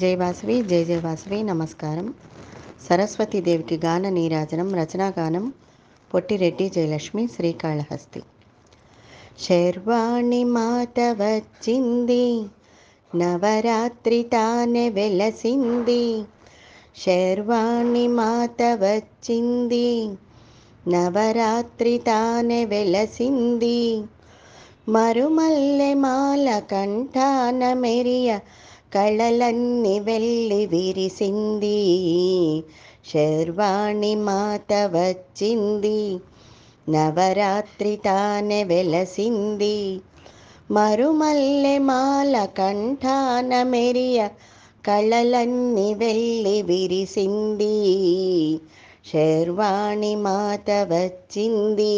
జై వాసవి జై జయ వాసవి నమస్కారం సరస్వతీదేవికి గాన నీరాజనం రచనాగానం పొట్టిరెడ్డి జయలక్ష్మి శ్రీకాళహస్తి శర్వాణి మాట వచ్చింది నవరాత్రి తానే వెలసింది శర్వాణి మాట వచ్చింది నవరాత్రి తానే వెలసింది మరుమల్లె మాల కంఠాన మెరియ కళలన్నీ వెళ్ళి విరిసింది శర్వాణి మాత వచ్చింది నవరాత్రి తానే వెలసింది మరుమల్లె మాల కంఠాన మెరియ కళలన్నీ వెళ్ళి విరిసింది శర్వాణి మాత వచ్చింది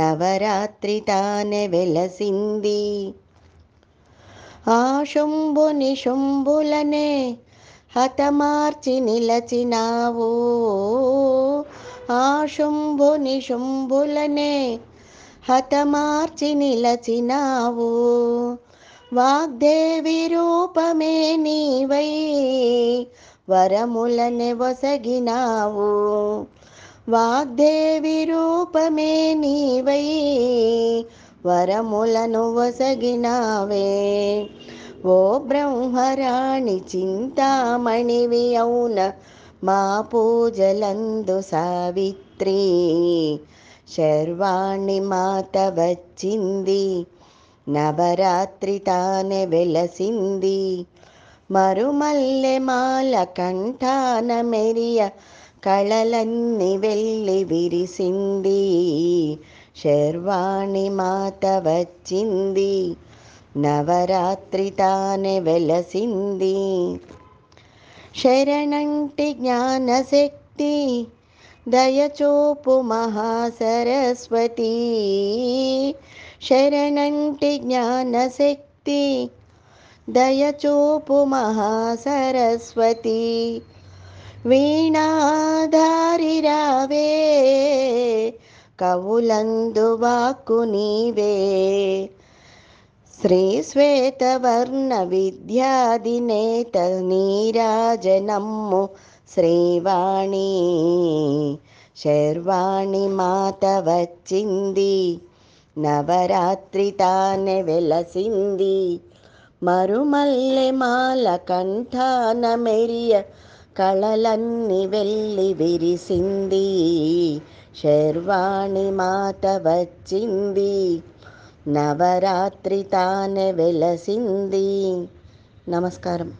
నవరాత్రి తానే వెలసింది ఆ శంభుని శంభులనే హతమార్చి నిలచినావు ఆ శంభుని శంభులనే హతమార్చి నిలచినావు వాగ్దేవి రూపమే నీవై వరములని వసగినావు వాగ్దేవి రూపమే నీవై వరములను వసగినావే ఓ బ్రహ్మరాణి చింతామణివి అవున మా పూజలందు సావిత్రి శర్వాణి మాత వచ్చింది నవరాత్రి తానే వెలసింది మరుమల్లె మాల కంఠాన మెరియ కళలన్నీ వెళ్ళి విరిసింది శర్వాణి మాత వచ్చింది నవరాత్రి తానే వెలసింది శరణంటి జ్ఞానశక్తి దయచూపు మహాసరస్వతి శరణంటి జ్ఞానశక్తి దయచూపు మహాసరస్వతి వీణాధారి రావే కవులందు వాక్కు నీవే విద్యాది నేత నీరాజనమ్ము శ్రీవాణి శర్వాణి మాత వచ్చింది నవరాత్రి తానె వెలసింది మరుమల్లె మాల కంఠాన మెరియ కళలన్నీ వెళ్ళి విరిసింది శర్వాణి మాట వచ్చింది నవరాత్రి తానే వెలసింది నమస్కారం